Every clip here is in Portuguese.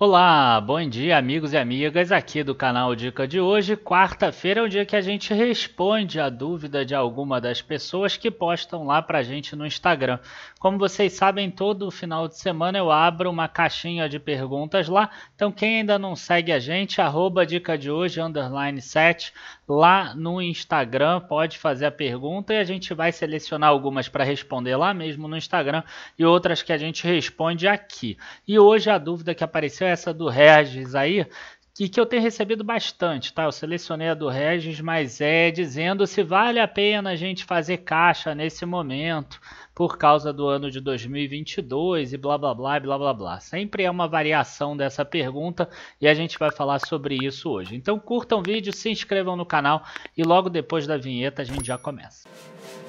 Olá, bom dia amigos e amigas aqui do canal Dica de hoje. Quarta-feira é o dia que a gente responde a dúvida de alguma das pessoas que postam lá pra gente no Instagram. Como vocês sabem, todo final de semana eu abro uma caixinha de perguntas lá. Então quem ainda não segue a gente, arroba dica de hoje, underline 7, lá no Instagram, pode fazer a pergunta e a gente vai selecionar algumas para responder lá mesmo no Instagram e outras que a gente responde aqui. E hoje a dúvida que apareceu essa do Regis aí, que, que eu tenho recebido bastante, tá? Eu selecionei a do Regis, mas é dizendo se vale a pena a gente fazer caixa nesse momento por causa do ano de 2022 e blá blá blá blá blá blá. Sempre é uma variação dessa pergunta e a gente vai falar sobre isso hoje. Então curtam o vídeo, se inscrevam no canal e logo depois da vinheta a gente já começa. Música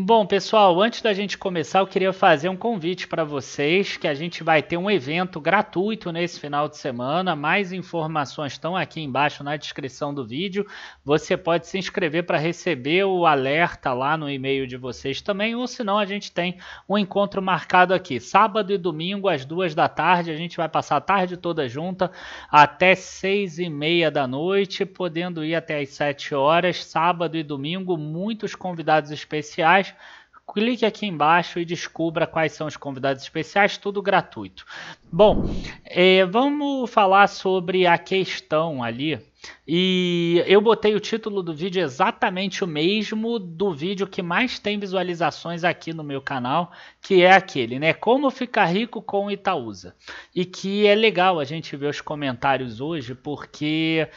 Bom, pessoal, antes da gente começar, eu queria fazer um convite para vocês que a gente vai ter um evento gratuito nesse final de semana. Mais informações estão aqui embaixo na descrição do vídeo. Você pode se inscrever para receber o alerta lá no e-mail de vocês também, ou senão a gente tem um encontro marcado aqui, sábado e domingo às duas da tarde. A gente vai passar a tarde toda junta até seis e meia da noite, podendo ir até às sete horas, sábado e domingo. Muitos convidados especiais. Clique aqui embaixo e descubra quais são os convidados especiais, tudo gratuito. Bom, é, vamos falar sobre a questão ali. E eu botei o título do vídeo exatamente o mesmo do vídeo que mais tem visualizações aqui no meu canal, que é aquele, né? Como ficar rico com Itaúsa. E que é legal a gente ver os comentários hoje, porque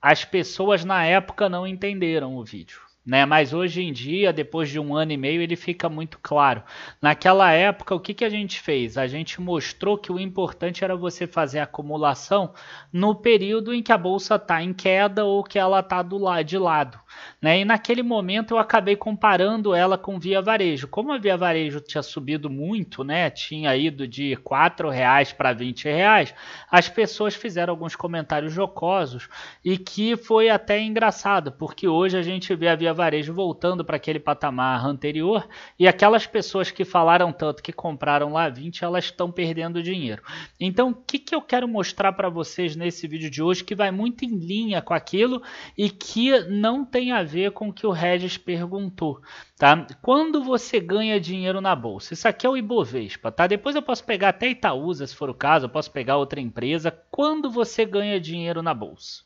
as pessoas na época não entenderam o vídeo. Né? Mas hoje em dia, depois de um ano e meio, ele fica muito claro. Naquela época, o que, que a gente fez? A gente mostrou que o importante era você fazer acumulação no período em que a bolsa está em queda ou que ela está do lado de lado. Né? E naquele momento eu acabei comparando ela com Via Varejo. Como a Via Varejo tinha subido muito, né? tinha ido de R$ reais para R$ reais, as pessoas fizeram alguns comentários jocosos e que foi até engraçado, porque hoje a gente vê a Via Varejo voltando para aquele patamar anterior e aquelas pessoas que falaram tanto que compraram lá 20, elas estão perdendo dinheiro. Então, o que, que eu quero mostrar para vocês nesse vídeo de hoje que vai muito em linha com aquilo e que não tem tem a ver com o que o Regis perguntou, tá? Quando você ganha dinheiro na bolsa? Isso aqui é o Ibovespa, tá? Depois eu posso pegar até Itaúsa, se for o caso, eu posso pegar outra empresa. Quando você ganha dinheiro na bolsa?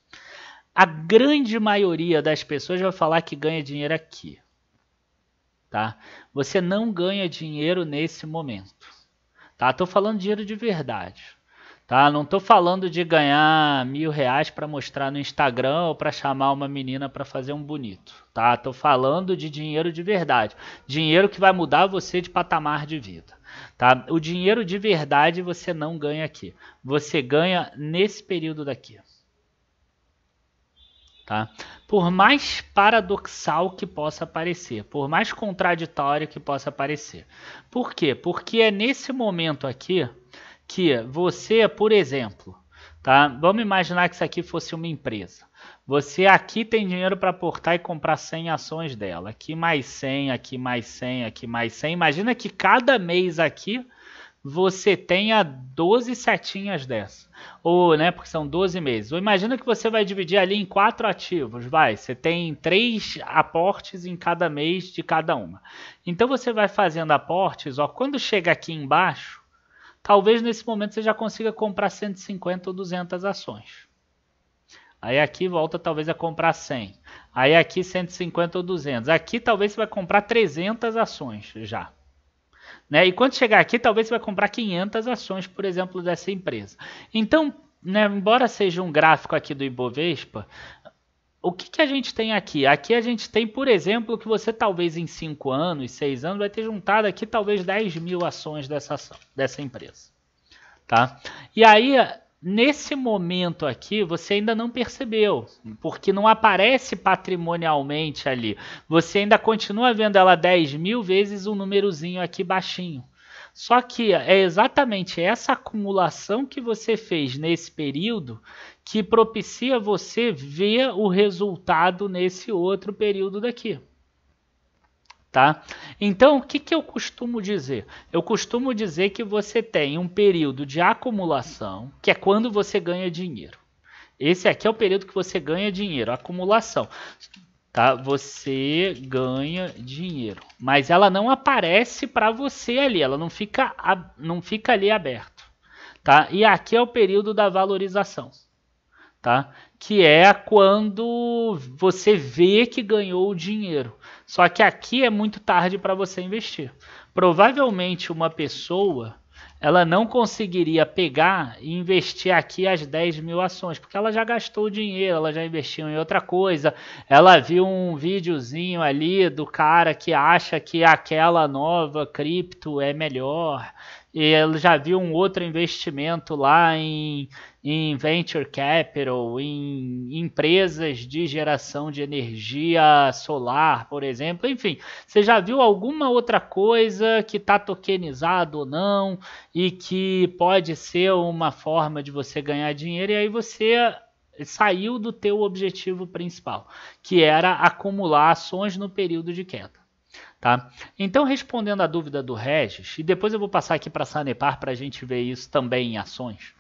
A grande maioria das pessoas vai falar que ganha dinheiro aqui, tá? Você não ganha dinheiro nesse momento, tá? Tô falando dinheiro de verdade tá? Não tô falando de ganhar mil reais para mostrar no Instagram ou para chamar uma menina para fazer um bonito, tá? Tô falando de dinheiro de verdade, dinheiro que vai mudar você de patamar de vida, tá? O dinheiro de verdade você não ganha aqui, você ganha nesse período daqui. Tá? Por mais paradoxal que possa parecer, por mais contraditório que possa parecer. Por quê? Porque é nesse momento aqui que você, por exemplo, tá? Vamos imaginar que isso aqui fosse uma empresa. Você aqui tem dinheiro para aportar e comprar 100 ações dela. Aqui mais 100, aqui mais 100, aqui mais 100. Imagina que cada mês aqui você tenha 12 setinhas dessa. Ou, né, porque são 12 meses. Ou imagina que você vai dividir ali em quatro ativos, vai. Você tem três aportes em cada mês de cada uma. Então você vai fazendo aportes, ó, quando chega aqui embaixo, Talvez nesse momento você já consiga comprar 150 ou 200 ações. Aí aqui volta talvez a comprar 100. Aí aqui 150 ou 200. Aqui talvez você vai comprar 300 ações já. Né? E quando chegar aqui, talvez você vai comprar 500 ações, por exemplo, dessa empresa. Então, né, embora seja um gráfico aqui do Ibovespa, o que, que a gente tem aqui? Aqui a gente tem, por exemplo, que você talvez em 5 anos, 6 anos, vai ter juntado aqui talvez 10 mil ações dessa, dessa empresa. Tá? E aí, nesse momento aqui, você ainda não percebeu, porque não aparece patrimonialmente ali. Você ainda continua vendo ela 10 mil vezes um númerozinho aqui baixinho. Só que é exatamente essa acumulação que você fez nesse período que propicia você ver o resultado nesse outro período daqui. Tá? Então, o que, que eu costumo dizer? Eu costumo dizer que você tem um período de acumulação, que é quando você ganha dinheiro. Esse aqui é o período que você ganha dinheiro, acumulação tá? Você ganha dinheiro, mas ela não aparece para você ali, ela não fica não fica ali aberto, tá? E aqui é o período da valorização, tá? Que é quando você vê que ganhou o dinheiro. Só que aqui é muito tarde para você investir. Provavelmente uma pessoa ela não conseguiria pegar e investir aqui as 10 mil ações, porque ela já gastou o dinheiro, ela já investiu em outra coisa, ela viu um videozinho ali do cara que acha que aquela nova cripto é melhor e ele já viu um outro investimento lá em, em venture capital, em empresas de geração de energia solar, por exemplo. Enfim, você já viu alguma outra coisa que está tokenizado ou não e que pode ser uma forma de você ganhar dinheiro e aí você saiu do teu objetivo principal, que era acumular ações no período de queda. Tá? Então, respondendo à dúvida do Regis, e depois eu vou passar aqui para a Sanepar para a gente ver isso também em ações,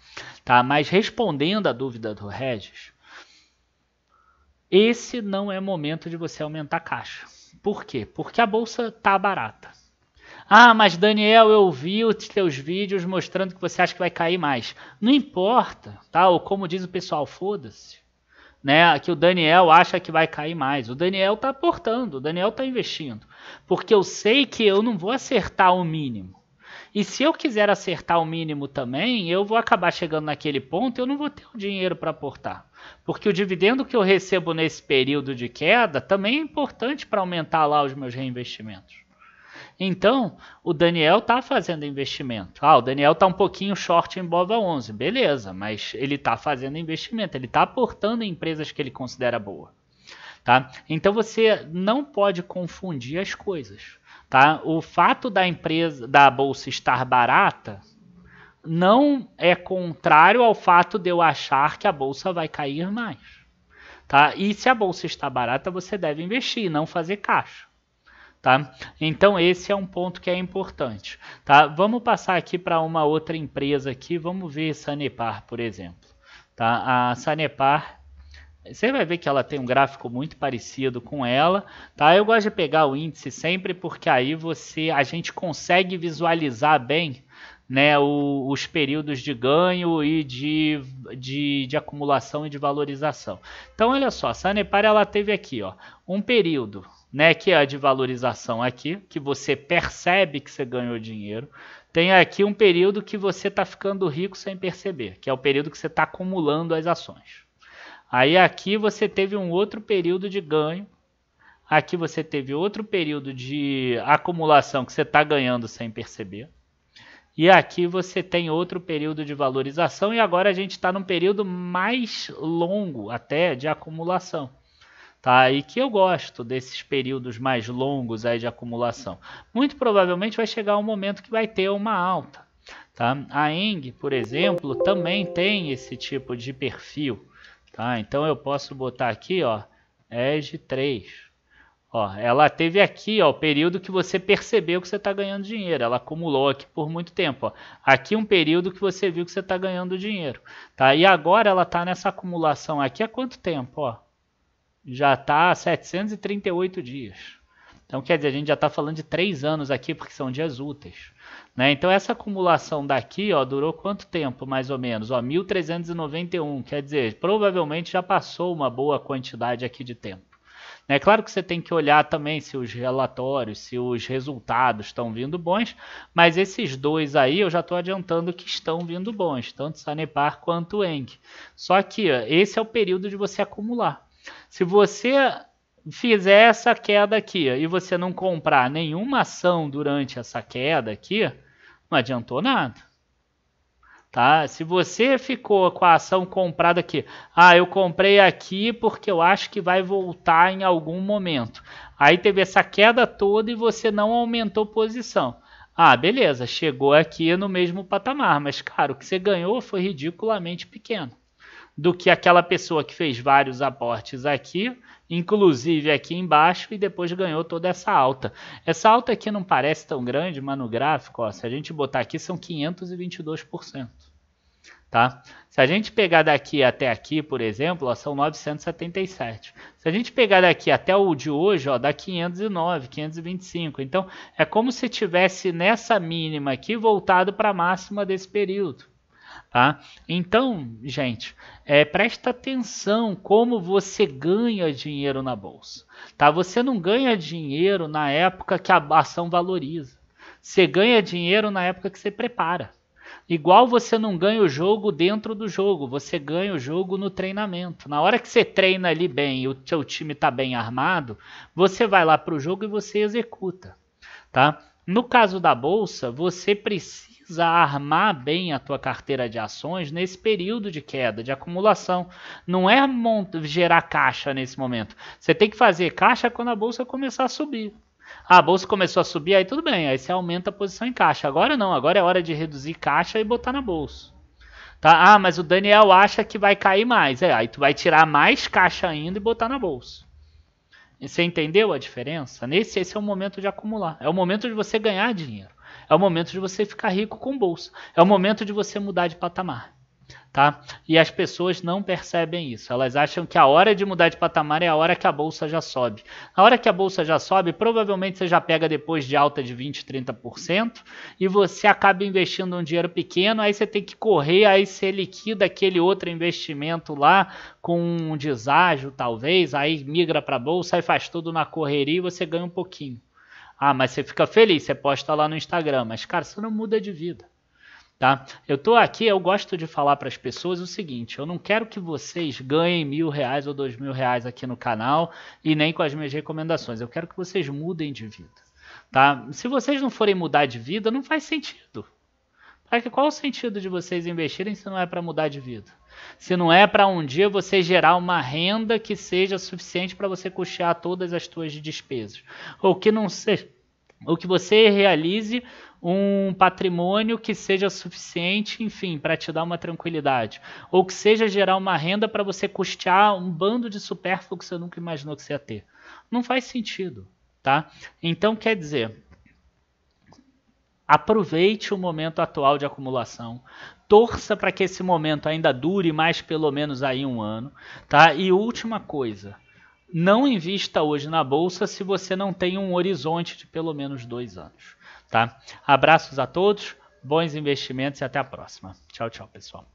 tá? mas respondendo à dúvida do Regis, esse não é momento de você aumentar a caixa. Por quê? Porque a bolsa tá barata. Ah, mas Daniel, eu vi os teus vídeos mostrando que você acha que vai cair mais. Não importa, tá? Ou como diz o pessoal, foda-se né, que o Daniel acha que vai cair mais. O Daniel está aportando, o Daniel está investindo, porque eu sei que eu não vou acertar o mínimo. E se eu quiser acertar o mínimo também, eu vou acabar chegando naquele ponto, e eu não vou ter o dinheiro para aportar. Porque o dividendo que eu recebo nesse período de queda também é importante para aumentar lá os meus reinvestimentos. Então, o Daniel está fazendo investimento. Ah, o Daniel está um pouquinho short em Bova 11, beleza, mas ele está fazendo investimento, ele está aportando em empresas que ele considera boa. Tá? Então você não pode confundir as coisas. Tá? O fato da empresa, da bolsa estar barata, não é contrário ao fato de eu achar que a bolsa vai cair mais. Tá? E se a bolsa está barata, você deve investir, não fazer caixa. Tá? Então esse é um ponto que é importante, tá? Vamos passar aqui para uma outra empresa aqui, vamos ver Sanepar, por exemplo, tá? A Sanepar, você vai ver que ela tem um gráfico muito parecido com ela, tá? Eu gosto de pegar o índice sempre porque aí você, a gente consegue visualizar bem né, o, os períodos de ganho e de, de, de acumulação e de valorização. Então, olha só, a Sanepar ela teve aqui ó, um período né, que é a de valorização aqui, que você percebe que você ganhou dinheiro. Tem aqui um período que você está ficando rico sem perceber, que é o período que você está acumulando as ações. Aí aqui você teve um outro período de ganho. Aqui você teve outro período de acumulação que você está ganhando sem perceber. E aqui você tem outro período de valorização. E agora a gente está num período mais longo até de acumulação. Tá? E que eu gosto desses períodos mais longos aí de acumulação. Muito provavelmente vai chegar um momento que vai ter uma alta. Tá? A Eng, por exemplo, também tem esse tipo de perfil. Tá? Então eu posso botar aqui, ó, EG 3. Ó, ela teve aqui ó, o período que você percebeu que você está ganhando dinheiro. Ela acumulou aqui por muito tempo. Ó. Aqui um período que você viu que você está ganhando dinheiro. Tá? E agora ela está nessa acumulação aqui há quanto tempo? Ó? já está 738 dias. Então, quer dizer, a gente já está falando de três anos aqui, porque são dias úteis. Né? Então, essa acumulação daqui ó, durou quanto tempo, mais ou menos? Ó, 1.391, quer dizer, provavelmente já passou uma boa quantidade aqui de tempo. É claro que você tem que olhar também se os relatórios, se os resultados estão vindo bons, mas esses dois aí eu já estou adiantando que estão vindo bons, tanto Sanepar quanto Eng. Só que ó, esse é o período de você acumular. Se você fizer essa queda aqui e você não comprar nenhuma ação durante essa queda aqui, não adiantou nada. Tá? Se você ficou com a ação comprada aqui, ah, eu comprei aqui porque eu acho que vai voltar em algum momento. Aí teve essa queda toda e você não aumentou posição. Ah, beleza, chegou aqui no mesmo patamar, mas cara, o que você ganhou foi ridiculamente pequeno do que aquela pessoa que fez vários aportes aqui, inclusive aqui embaixo, e depois ganhou toda essa alta. Essa alta aqui não parece tão grande, mas no gráfico, ó, se a gente botar aqui, são 522%. Tá? Se a gente pegar daqui até aqui, por exemplo, ó, são 977. Se a gente pegar daqui até o de hoje, ó, dá 509, 525. Então, é como se tivesse nessa mínima aqui voltado para a máxima desse período. Tá? Então, gente, é, presta atenção como você ganha dinheiro na bolsa. Tá? Você não ganha dinheiro na época que a ação valoriza. Você ganha dinheiro na época que você prepara. Igual você não ganha o jogo dentro do jogo, você ganha o jogo no treinamento. Na hora que você treina ali bem e o seu time está bem armado, você vai lá para o jogo e você executa. Tá? No caso da bolsa, você precisa precisa armar bem a tua carteira de ações nesse período de queda, de acumulação. Não é gerar caixa nesse momento. Você tem que fazer caixa quando a bolsa começar a subir. Ah, a bolsa começou a subir, aí tudo bem, aí você aumenta a posição em caixa. Agora não, agora é hora de reduzir caixa e botar na bolsa. Tá? Ah, mas o Daniel acha que vai cair mais. É, aí tu vai tirar mais caixa ainda e botar na bolsa. Você entendeu a diferença? Nesse esse é o momento de acumular. É o momento de você ganhar dinheiro. É o momento de você ficar rico com bolsa. É o momento de você mudar de patamar. Tá? E as pessoas não percebem isso. Elas acham que a hora de mudar de patamar é a hora que a bolsa já sobe. Na hora que a bolsa já sobe, provavelmente você já pega depois de alta de 20, 30% e você acaba investindo um dinheiro pequeno, aí você tem que correr, aí você liquida aquele outro investimento lá com um deságio, talvez, aí migra para a bolsa, e faz tudo na correria e você ganha um pouquinho. Ah, mas você fica feliz, você posta lá no Instagram, mas cara, você não muda de vida. Tá? Eu tô aqui, eu gosto de falar para as pessoas o seguinte: eu não quero que vocês ganhem mil reais ou dois mil reais aqui no canal e nem com as minhas recomendações. Eu quero que vocês mudem de vida, tá? Se vocês não forem mudar de vida, não faz sentido. Para que qual o sentido de vocês investirem se não é para mudar de vida? Se não é para um dia você gerar uma renda que seja suficiente para você custear todas as suas despesas, ou que não seja, ou que você realize um patrimônio que seja suficiente, enfim, para te dar uma tranquilidade, ou que seja gerar uma renda para você custear um bando de supérfluo que você nunca imaginou que você ia ter. Não faz sentido, tá? Então quer dizer, Aproveite o momento atual de acumulação. Torça para que esse momento ainda dure mais pelo menos aí um ano, tá? E última coisa, não invista hoje na bolsa se você não tem um horizonte de pelo menos dois anos, tá? Abraços a todos, bons investimentos e até a próxima. Tchau, tchau, pessoal.